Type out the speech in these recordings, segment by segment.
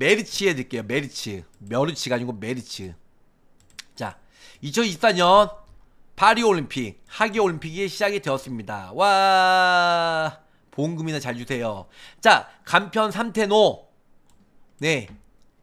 메리치 해드릴게요. 메리치메르치가 아니고 메리치 자, 2024년 파리올림픽, 하계올림픽이 시작이 되었습니다. 와, 보험금이나 잘 주세요. 자, 간편 3태노 네,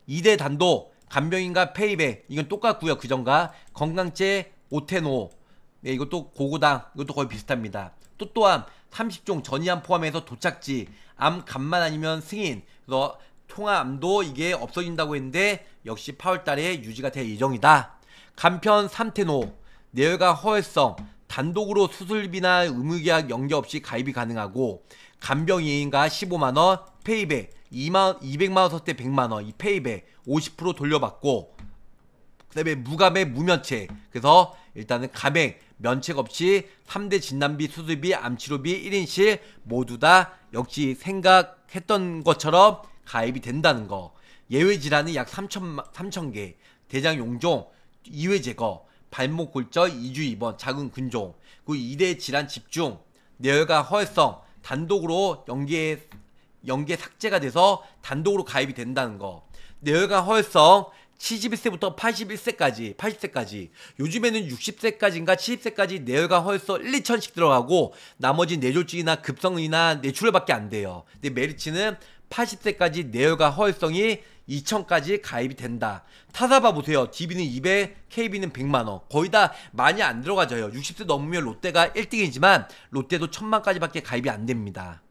2대 단도, 간병인과 페이백. 이건 똑같고요 그전과. 건강제 5태노 네, 이것도 고고당. 이것도 거의 비슷합니다. 또 또한 30종 전이안 포함해서 도착지, 암, 간만 아니면 승인, 그래서 통암도 이게 없어진다고 했는데 역시 8월달에 유지가 될 예정이다. 간편 3테노, 내열과 허혈성, 단독으로 수술비나 의무계약 연계 없이 가입이 가능하고 간병 예인가 15만원, 페이백 2만, 200만원 섰을 때 100만원, 이 페이백 50% 돌려받고 그 다음에 무감의 무면책 그래서 일단은 감액 면책 없이 3대 진단비 수술비 암치료비 1인실 모두 다 역시 생각했던 것처럼 가입이 된다는 거, 예외 질환이 약 3천 3천 개, 대장 용종, 이외 제거, 발목 골절, 2주 입원, 작은 근종, 그이대 질환 집중, 뇌혈관 허혈성 단독으로 연계 연계 삭제가 돼서 단독으로 가입이 된다는 거. 뇌혈관 허혈성 71세부터 81세까지, 80세까지. 요즘에는 60세까지인가 70세까지 뇌혈관 허혈성 1, 2천씩 들어가고 나머지 뇌졸중이나 급성이나 뇌출혈밖에 안 돼요. 근데 메리츠는 80세까지 내열과 허위성이 2천까지 가입이 된다. 타사봐 보세요. DB는 200, KB는 100만원. 거의 다 많이 안 들어가져요. 60세 넘으면 롯데가 1등이지만 롯데도 1 0만까지밖에 가입이 안 됩니다.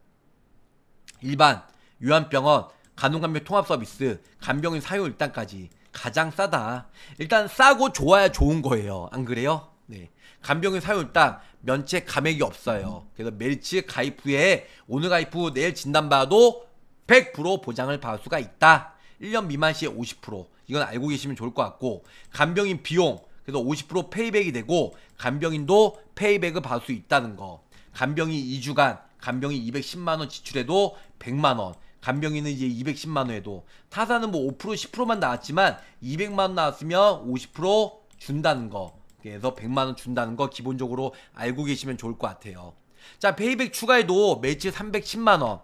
일반, 요한병원, 간호간병 통합서비스, 간병인 사용 일단까지 가장 싸다. 일단 싸고 좋아야 좋은 거예요. 안 그래요? 네. 간병인 사용 일단 면책 감액이 없어요. 그래서 메리츠 가입 후에 오늘 가입 후 내일 진단 봐도 100% 보장을 받을 수가 있다. 1년 미만 시에 50% 이건 알고 계시면 좋을 것 같고 간병인 비용 그래서 50% 페이백이 되고 간병인도 페이백을 받을 수 있다는 거 간병인 2주간 간병인 210만원 지출해도 100만원 간병인은 이제 210만원 해도 타사는 뭐 5% 10%만 나왔지만 200만원 나왔으면 50% 준다는 거 그래서 100만원 준다는 거 기본적으로 알고 계시면 좋을 것 같아요 자 페이백 추가해도 매치 310만원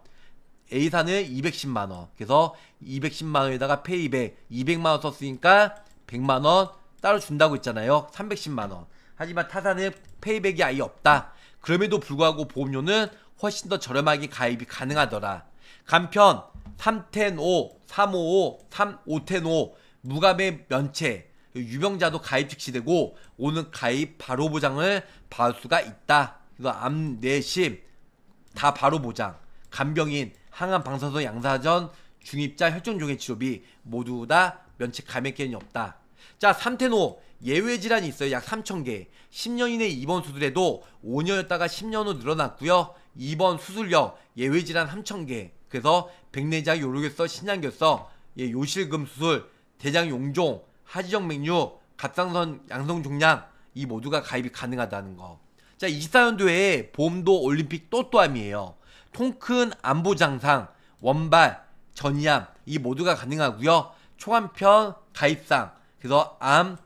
A사는 210만원 그래서 210만원에다가 페이백 200만원 썼으니까 100만원 따로 준다고 했잖아요 310만원 하지만 타사는 페이백이 아예 없다 그럼에도 불구하고 보험료는 훨씬 더 저렴하게 가입이 가능하더라 간편 310, 355, 3510 무감의 면체 유병자도 가입 즉시 되고 오는 가입 바로 보장을 받을 수가 있다. 그래서 암, 내심다 바로 보장. 간병인 항암 방사선 양사전 중입자 혈전종의 치료비 모두 다 면책 감액 개념이 없다. 자, 삼태노 예외 질환이 있어요. 약 3,000개. 10년 이내 입원 수술에도 5년이었다가 10년 후 늘어났고요. 입원 수술력 예외 질환 3,000개. 그래서 백내장 요로결석, 신장결석, 예, 요실금 수술, 대장 용종, 하지정 맥류, 갑상선 양성 종양 이 모두가 가입이 가능하다는 거. 자, 24년도에 봄도 올림픽 또또함이에요. 통큰 안보장상, 원발, 전이암 이 모두가 가능하고요. 초간편 가입상 그래서 암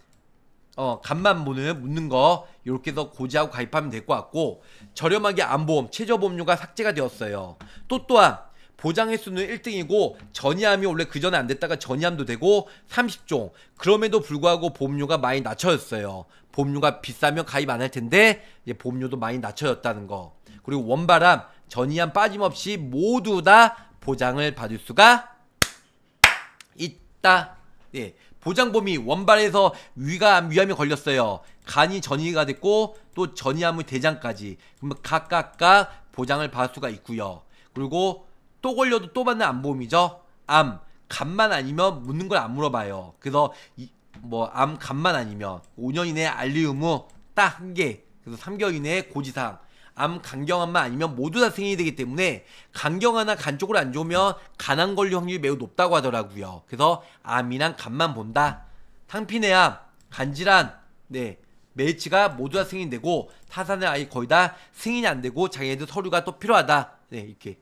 어, 간만 보는 묻는 거 이렇게 해서 고지하고 가입하면 될 것 같고 저렴하게 암보험 최저보험료가 삭제가 되었어요. 또 또한 보장의 수는 1등이고 전이암이 원래 그 전에 안 됐다가 전이암도 되고 30종 그럼에도 불구하고 보험료가 많이 낮춰졌어요. 보험료가 비싸면 가입 안 할 텐데 이제 보험료도 많이 낮춰졌다는 거. 그리고 원바람 전이안 빠짐없이 모두 다 보장을 받을 수가 있다. 예. 보장범위 원발에서 위가 위암이 걸렸어요. 간이 전이가 됐고 또 전이암의 대장까지. 그러 각각각 보장을 받을 수가 있고요. 그리고 또 걸려도 또 받는 암범위죠 암, 간만 아니면 묻는 걸 안 물어봐요. 그래서 뭐 암, 간만 아니면 5년 이내 알리우무 딱한 개. 그래서 3개월 이내 고지사항 암, 간경암만 아니면 모두 다 생이 되기 때문에 간경 하나 간 쪽으로 안 좋으면 간암 걸릴 확률이 매우 높다고 하더라고요. 그래서 암이랑 간만 본다. 탕피내암, 간질환, 네, 매치가 모두 다 승인되고 타산의 아예 거의 다 승인이 안 되고 장애인들 서류가 또 필요하다. 네, 이렇게.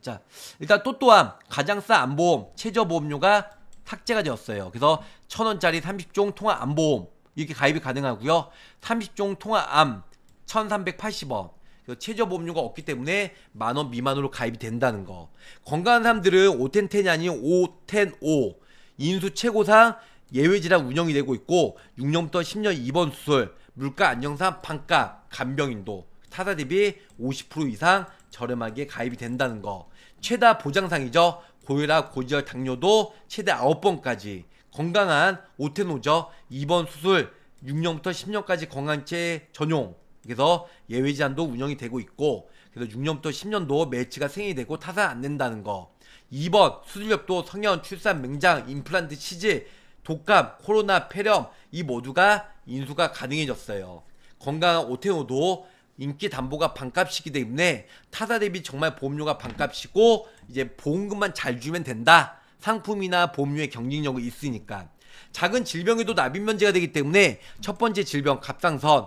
자, 일단 또 또한 가장 싼 안보험, 최저보험료가 삭제가 되었어요. 그래서 천원짜리 30종 통화 암보험 이렇게 가입이 가능하고요. 30종 통화 암, 1380원. 최저 보험료가 없기 때문에 만원 미만으로 가입이 된다는 거. 건강한 사람들은 5텐1이 아닌 5텐5 인수 최고상 예외지락 운영이 되고 있고 6년부터 10년 입원 수술, 물가 안정상 반값, 간병인도 타사 대비 50% 이상 저렴하게 가입이 된다는 거. 최다 보장상이죠. 고혈압, 고지혈, 당뇨도 최대 9번까지 건강한 오텐오저 입원 수술 6년부터 10년까지 건강체 전용 그래서 예외제한도 운영이 되고 있고 그래서 6년부터 10년도 매치가 승인이 되고 타산 안 된다는 거 2번 수술력도 성형, 출산, 맹장, 임플란트, 시질, 독감, 코로나, 폐렴 이 모두가 인수가 가능해졌어요. 건강한 오태오도 인기 담보가 반값이기 때문에 타사 대비 정말 보험료가 반값이고 이제 보험금만 잘 주면 된다. 상품이나 보험료의 경쟁력이 있으니까. 작은 질병에도 납입 면제가 되기 때문에 첫 번째 질병 갑상선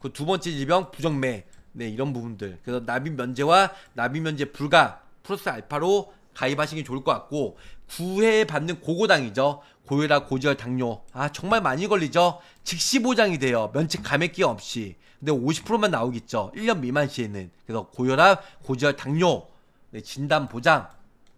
그두 번째 질병 부정맥네 이런 부분들 그래서 납입 면제와 납입 면제 불가 플러스 알파로 가입하시는 게 좋을 것 같고 구해받는 고고당이죠 고혈압 고지혈 당뇨 아 정말 많이 걸리죠 즉시 보장이 돼요 면책 감액 기여 없이 근데 50%만 나오겠죠 1년 미만 시에는 그래서 고혈압 고지혈 당뇨 네, 진단 보장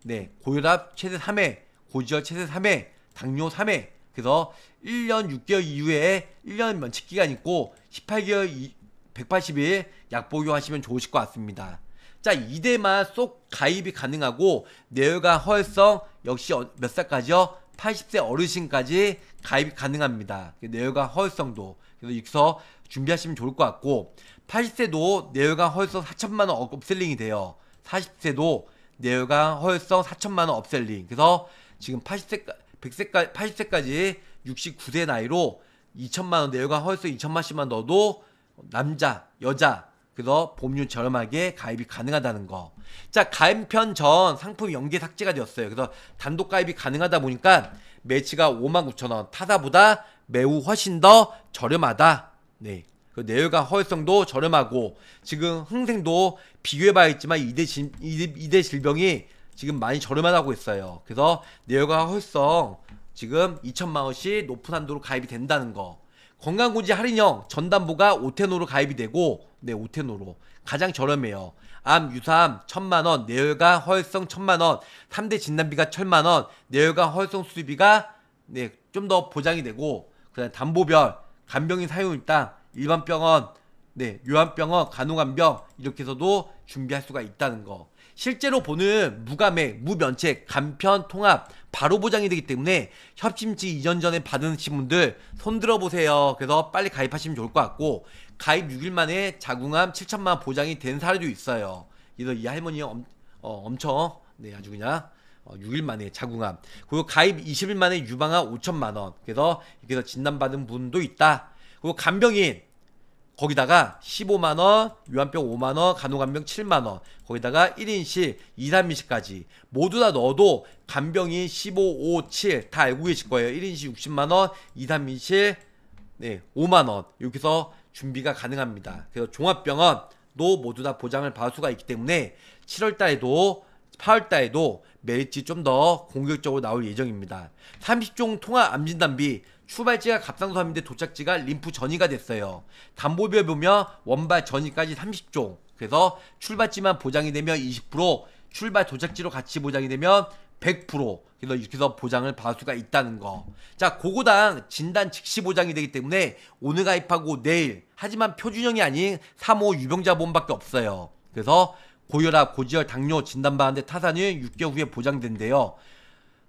네 고혈압 최대 3회 고지혈 최대 3회 당뇨 3회 그래서 1년 6개월 이후에 1년 면책 기간 있고 18개월 180일 약 복용하시면 좋으실 것 같습니다. 자, 이대만쏙 가입이 가능하고 내열과 허혈성 역시 어, 몇 살까지요? 80세 어르신까지 가입이 가능합니다. 그 내열과 허혈성도 그래서 여서 준비하시면 좋을 것 같고 80세도 내열과 허혈성 4천만 원 업셀링이 돼요. 40세도 내열과 허혈성 4천만 원 업셀링. 그래서 지금 8 0세 100세까지 80세까지 69세 나이로 2천만 원 내외가 헐수 2천만씩만 넣어도 남자, 여자 그래서 보험료 저렴하게 가입이 가능하다는 거. 자, 가입편 전 상품 연계 삭제가 되었어요. 그래서 단독 가입이 가능하다 보니까 매치가 5만 9천 원 타다보다 매우 훨씬 더 저렴하다. 네. 그내외과 허위성도 저렴하고 지금 흥생도 비교해봐야겠지만 이대 질, 이대 질병이 지금 많이 저렴하다고 했어요. 그래서 내외과 허위성 지금 2천만 원씩 높은 한도로 가입이 된다는 거. 건강고지 할인형 전담보가 오테노로 가입이 되고 네 오테노로 가장 저렴해요. 암, 유사암 천만원, 내혈관 허혈성 천만원, 3대 진단비가 천만원, 내혈관 허혈성 수비가 네, 좀 더 보장이 되고 그다음 담보별 간병인 사용일당, 일반병원, 네, 요한병원, 간호간병 이렇게 해서도 준비할 수가 있다는 거. 실제로 보는 무감액, 무면책, 간편 통합 바로 보장이 되기 때문에 협심증 이전 전에 받으신 분들 손 들어보세요. 그래서 빨리 가입하시면 좋을 것 같고 가입 6일 만에 자궁암 7천만 보장이 된 사례도 있어요. 그래서 이 할머니 엄, 어, 엄청 네 아주 그냥 6일 어, 만에 자궁암 그리고 가입 20일 만에 유방암 5천만 원 그래서 그래서 진단받은 분도 있다. 그리고 간병인 거기다가 15만원, 유한병 5만원, 간호간병 7만원, 거기다가 1인실, 2, 3인실까지 모두 다 넣어도 간병이 15, 5, 7 다 알고 계실 거예요. 1인실 60만원, 2, 3인실 네, 5만원 여기서 준비가 가능합니다. 그래서 종합병원도 모두 다 보장을 받을 수가 있기 때문에 7월달에도 8월달에도 메리츠 좀더 공격적으로 나올 예정입니다. 30종 통합 암진단비 출발지가 갑상선인데 도착지가 림프 전이가 됐어요. 담보비를 보면 원발 전이까지 30종. 그래서 출발지만 보장이 되면 20%, 출발 도착지로 같이 보장이 되면 100% 그래서 이렇게 해서 보장을 받을 수가 있다는 거. 자, 고고당 진단 즉시 보장이 되기 때문에 오늘 가입하고 내일 하지만 표준형이 아닌 3호 유병자 보험밖에 없어요. 그래서 고혈압, 고지혈, 당뇨 진단받는데 타산은 6개월 후에 보장된대요.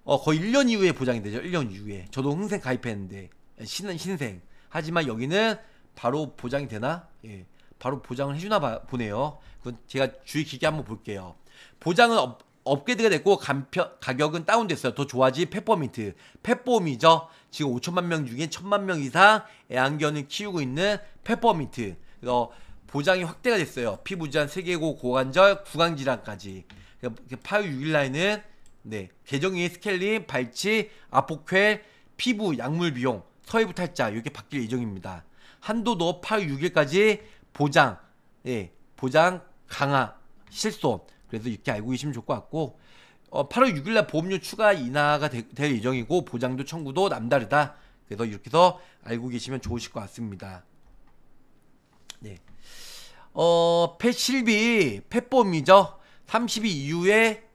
어, 거의 1년 이후에 보장이 되죠. 1년 이후에. 저도 흥생 가입했는데 신, 신생. 하지만 여기는 바로 보장이 되나? 예. 바로 보장을 해주나 봐, 보네요. 그건 제가 주의 깊게 한번 볼게요. 보장은 업, 업그레이드가 됐고 간편, 가격은 다운됐어요. 더좋아지펫퍼민트 페퍼미죠. 지금 5천만 명 중에 1천만 명 이상 애완견을 키우고 있는 펫퍼민트 그래서 보장이 확대가 됐어요. 피부 질환, 세계고, 고관절, 구강질환까지. 8유 6일 날에는 네. 계정이 스켈리 발치, 아포회 피부, 약물 비용, 서해부 탈자 이렇게 바뀔 예정입니다. 한도도 8, 6일까지 보장, 예, 보장 강화 실손. 그래서 이렇게 알고 계시면 좋을 것 같고 어, 8월 6일날 보험료 추가 인하가 되, 될 예정이고 보장도 청구도 남다르다. 그래서 이렇게 해서 알고 계시면 좋으실 것 같습니다. 네. 어, 패실비, 패범이죠. 30일 이후에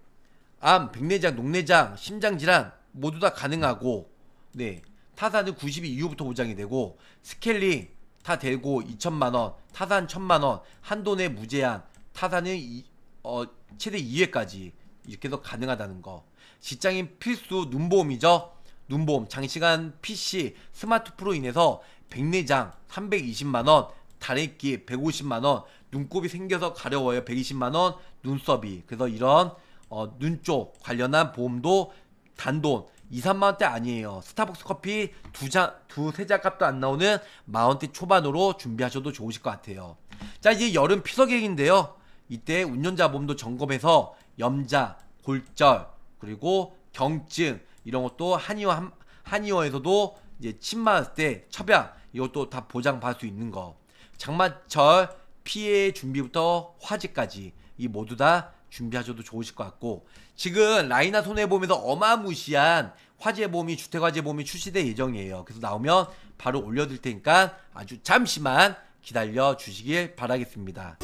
암, 백내장, 녹내장, 심장질환 모두 다 가능하고 네 타산은 9 2 이후부터 보장이 되고 스케일링 다 되고 2천만원 타산 1천만원 한돈내 무제한 타산은 이, 어, 최대 2회까지 이렇게 해서 가능하다는 거 직장인 필수 눈보험이죠 눈보험 장시간 PC 스마트프로 인해서 백내장 320만원 다래끼 150만원 눈곱이 생겨서 가려워요 120만원 눈썹이 그래서 이런 어, 눈쪽 관련한 보험도 단돈 2, 3만원대 아니에요. 스타벅스 커피 두 자, 두세 잔값도 안 나오는 만원대 초반으로 준비하셔도 좋으실 것 같아요. 자, 이제 여름 피서 계획인데요. 이때 운전자 보험도 점검해서 염자, 골절, 그리고 경증, 이런 것도 한의원, 한의원에서도 이제 침마을때 처방 이것도 다 보장받을 수 있는 거. 장마철 피해 준비부터 화재까지 이 모두 다 준비하셔도 좋으실 것 같고 지금 라이나 손해보험에서 어마무시한 화재보험이 주택화재보험이 출시될 예정이에요. 그래서 나오면 바로 올려드릴 테니까 아주 잠시만 기다려 주시길 바라겠습니다.